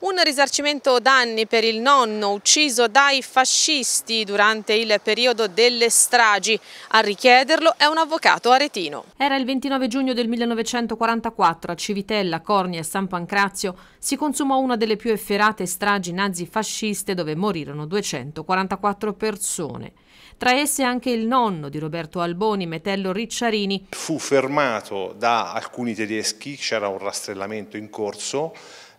Un risarcimento danni per il nonno ucciso dai fascisti durante il periodo delle stragi. A richiederlo è un avvocato aretino. Era il 29 giugno del 1944 a Civitella, Cornia e San Pancrazio si consumò una delle più efferate stragi nazifasciste dove morirono 244 persone. Tra esse anche il nonno di Roberto Alboni, Metello Ricciarini. Fu fermato da alcuni tedeschi, c'era un rastrellamento in corso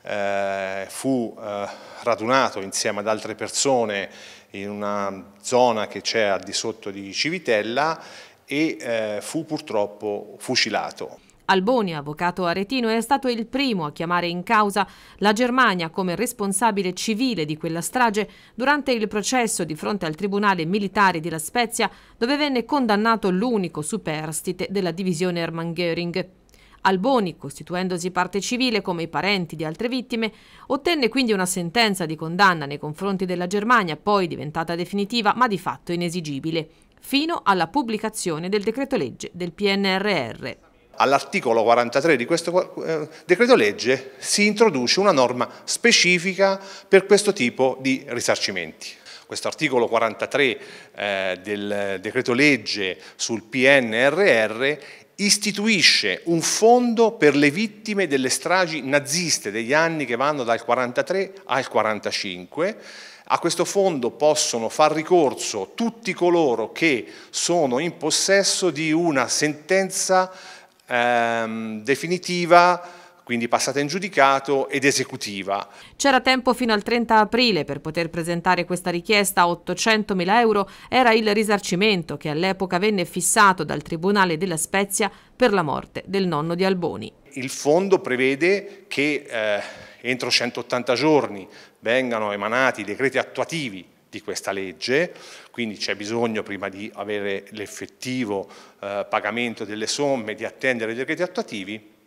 eh, fu eh, radunato insieme ad altre persone in una zona che c'è al di sotto di Civitella e eh, fu purtroppo fucilato. Alboni, avvocato aretino, è stato il primo a chiamare in causa la Germania come responsabile civile di quella strage durante il processo di fronte al Tribunale Militare di La Spezia, dove venne condannato l'unico superstite della divisione Hermann Göring. Alboni, costituendosi parte civile come i parenti di altre vittime, ottenne quindi una sentenza di condanna nei confronti della Germania, poi diventata definitiva ma di fatto inesigibile, fino alla pubblicazione del decreto-legge del PNRR. All'articolo 43 di questo eh, decreto legge si introduce una norma specifica per questo tipo di risarcimenti questo articolo 43 eh, del decreto legge sul PNRR istituisce un fondo per le vittime delle stragi naziste degli anni che vanno dal 43 al 45. A questo fondo possono far ricorso tutti coloro che sono in possesso di una sentenza ehm, definitiva quindi passata in giudicato ed esecutiva. C'era tempo fino al 30 aprile per poter presentare questa richiesta, 800.000 euro era il risarcimento che all'epoca venne fissato dal Tribunale della Spezia per la morte del nonno di Alboni. Il fondo prevede che eh, entro 180 giorni vengano emanati i decreti attuativi di questa legge, quindi c'è bisogno prima di avere l'effettivo eh, pagamento delle somme, di attendere i decreti attuativi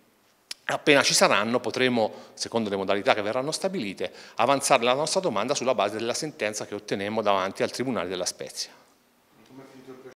Appena ci saranno potremo, secondo le modalità che verranno stabilite, avanzare la nostra domanda sulla base della sentenza che ottenemmo davanti al Tribunale della Spezia.